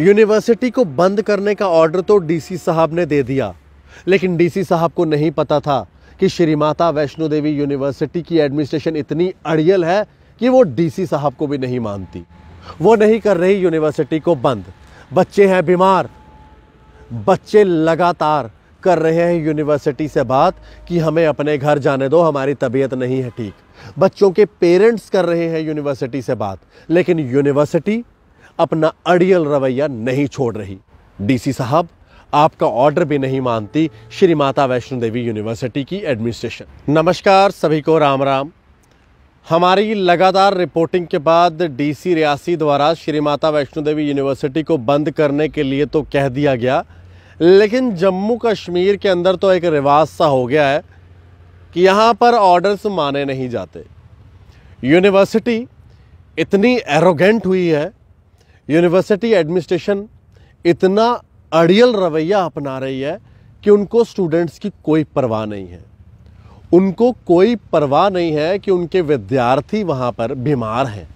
university को बंद करने का ऑर्डर तो डीसी साहब ने दे दिया लेकिन डीसी साहब को नहीं पता था कि श्री माता वैष्णो देवी यूनिवर्सिटी की एडमिनिस्ट्रेशन इतनी अड़ियल है कि वो डीसी साहब को भी नहीं मानती वो नहीं कर रही यूनिवर्सिटी को बंद बच्चे हैं बीमार बच्चे लगातार कर रहे हैं यूनिवर्सिटी से बात कि हमें अपने घर जाने दो हमारी तबीयत नहीं है ठीक बच्चों के पेरेंट्स कर रहे हैं यूनिवर्सिटी से बात लेकिन यूनिवर्सिटी अपना अड़ियल रवैया नहीं छोड़ रही डीसी साहब आपका ऑर्डर भी नहीं मानती श्री माता वैष्णो देवी यूनिवर्सिटी की एडमिनिस्ट्रेशन नमस्कार सभी को राम राम हमारी लगातार रिपोर्टिंग के बाद डीसी रियासी द्वारा श्री माता वैष्णो देवी यूनिवर्सिटी को बंद करने के लिए तो कह दिया गया लेकिन जम्मू कश्मीर के अंदर तो एक रिवाज सा हो गया है कि यहाँ पर ऑर्डर्स माने नहीं जाते यूनिवर्सिटी इतनी एरोगेंट हुई है यूनिवर्सिटी एडमिनिस्ट्रेशन इतना अड़ियल रवैया अपना रही है कि उनको स्टूडेंट्स की कोई परवाह नहीं है उनको कोई परवाह नहीं है कि उनके विद्यार्थी वहाँ पर बीमार हैं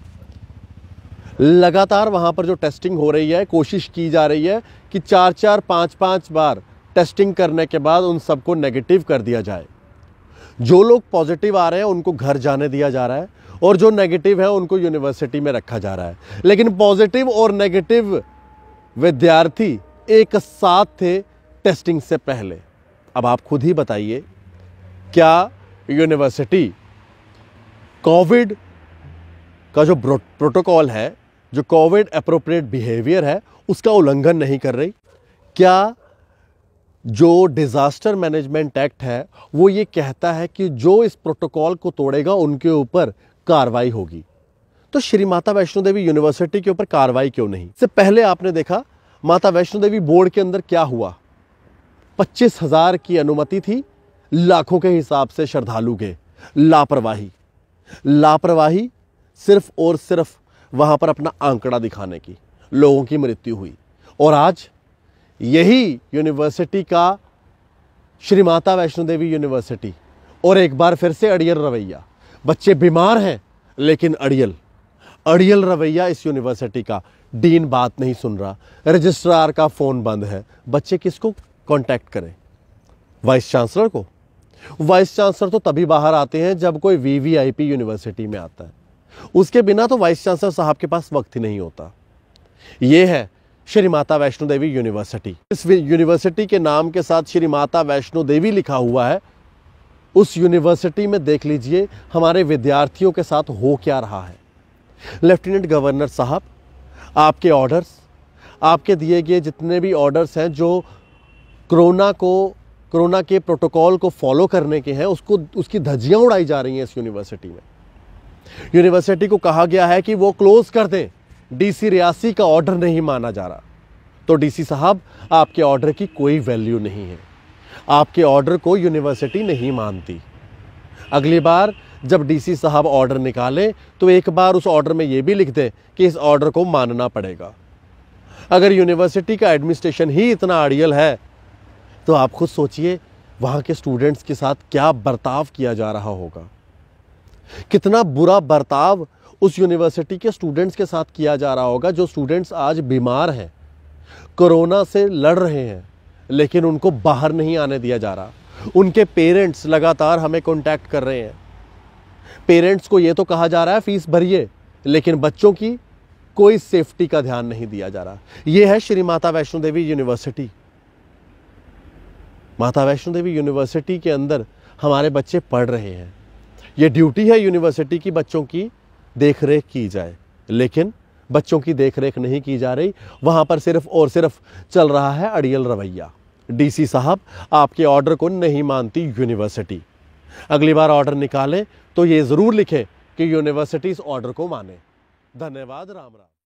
लगातार वहाँ पर जो टेस्टिंग हो रही है कोशिश की जा रही है कि चार चार पाँच पाँच बार टेस्टिंग करने के बाद उन सबको नेगेटिव कर दिया जाए जो लोग पॉजिटिव आ रहे हैं उनको घर जाने दिया जा रहा है और जो नेगेटिव है उनको यूनिवर्सिटी में रखा जा रहा है लेकिन पॉजिटिव और नेगेटिव विद्यार्थी एक साथ थे टेस्टिंग से पहले अब आप खुद ही बताइए क्या यूनिवर्सिटी कोविड का जो प्रोटोकॉल है जो कोविड अप्रोप्रिएट बिहेवियर है उसका उल्लंघन नहीं कर रही क्या जो डिज़ास्टर मैनेजमेंट एक्ट है वो ये कहता है कि जो इस प्रोटोकॉल को तोड़ेगा उनके ऊपर कार्रवाई होगी तो श्री माता वैष्णो देवी यूनिवर्सिटी के ऊपर कार्रवाई क्यों नहीं इससे पहले आपने देखा माता वैष्णो देवी बोर्ड के अंदर क्या हुआ पच्चीस हजार की अनुमति थी लाखों के हिसाब से श्रद्धालु गए लापरवाही लापरवाही सिर्फ और सिर्फ वहां पर अपना आंकड़ा दिखाने की लोगों की मृत्यु हुई और आज यही यूनिवर्सिटी का श्री माता वैष्णो देवी यूनिवर्सिटी और एक बार फिर से अड़ियल रवैया बच्चे बीमार हैं लेकिन अड़ियल अड़ियल रवैया इस यूनिवर्सिटी का डीन बात नहीं सुन रहा रजिस्ट्रार का फ़ोन बंद है बच्चे किसको कांटेक्ट करें वाइस चांसलर को वाइस चांसलर तो तभी बाहर आते हैं जब कोई वीवीआईपी यूनिवर्सिटी में आता है उसके बिना तो वाइस चांसलर साहब के पास वक्त ही नहीं होता यह है श्री माता वैष्णो देवी यूनिवर्सिटी इस यूनिवर्सिटी के नाम के साथ श्री माता वैष्णो देवी लिखा हुआ है उस यूनिवर्सिटी में देख लीजिए हमारे विद्यार्थियों के साथ हो क्या रहा है लेफ्टिनेंट गवर्नर साहब आपके ऑर्डर्स आपके दिए गए जितने भी ऑर्डर्स हैं जो कोरोना को कोरोना के प्रोटोकॉल को फॉलो करने के हैं उसको उसकी धज्जियाँ उड़ाई जा रही हैं इस यूनिवर्सिटी में यूनिवर्सिटी को कहा गया है कि वो क्लोज़ कर दें डीसी रियासी का ऑर्डर नहीं माना जा रहा तो डीसी साहब आपके ऑर्डर की कोई वैल्यू नहीं है आपके ऑर्डर को यूनिवर्सिटी नहीं मानती अगली बार जब डीसी साहब ऑर्डर निकाले तो एक बार उस ऑर्डर में यह भी लिख दें कि इस ऑर्डर को मानना पड़ेगा अगर यूनिवर्सिटी का एडमिनिस्ट्रेशन ही इतना आड़ियल है तो आप खुद सोचिए वहां के स्टूडेंट्स के साथ क्या बर्ताव किया जा रहा होगा कितना बुरा बर्ताव उस यूनिवर्सिटी के स्टूडेंट्स के साथ किया जा रहा होगा जो स्टूडेंट्स आज बीमार हैं कोरोना से लड़ रहे हैं लेकिन उनको बाहर नहीं आने दिया जा रहा उनके पेरेंट्स लगातार हमें कॉन्टैक्ट कर रहे हैं पेरेंट्स को ये तो कहा जा रहा है फीस भरिए लेकिन बच्चों की कोई सेफ्टी का ध्यान नहीं दिया जा रहा यह है श्री माता वैष्णो देवी यूनिवर्सिटी माता वैष्णो देवी यूनिवर्सिटी के अंदर हमारे बच्चे पढ़ रहे हैं यह ड्यूटी है यूनिवर्सिटी की बच्चों की देख रेख की जाए लेकिन बच्चों की देख रेख नहीं की जा रही वहाँ पर सिर्फ और सिर्फ चल रहा है अड़ियल रवैया डीसी साहब आपके ऑर्डर को नहीं मानती यूनिवर्सिटी अगली बार ऑर्डर निकालें तो ये ज़रूर लिखें कि यूनिवर्सिटीज़ ऑर्डर को माने धन्यवाद राम राम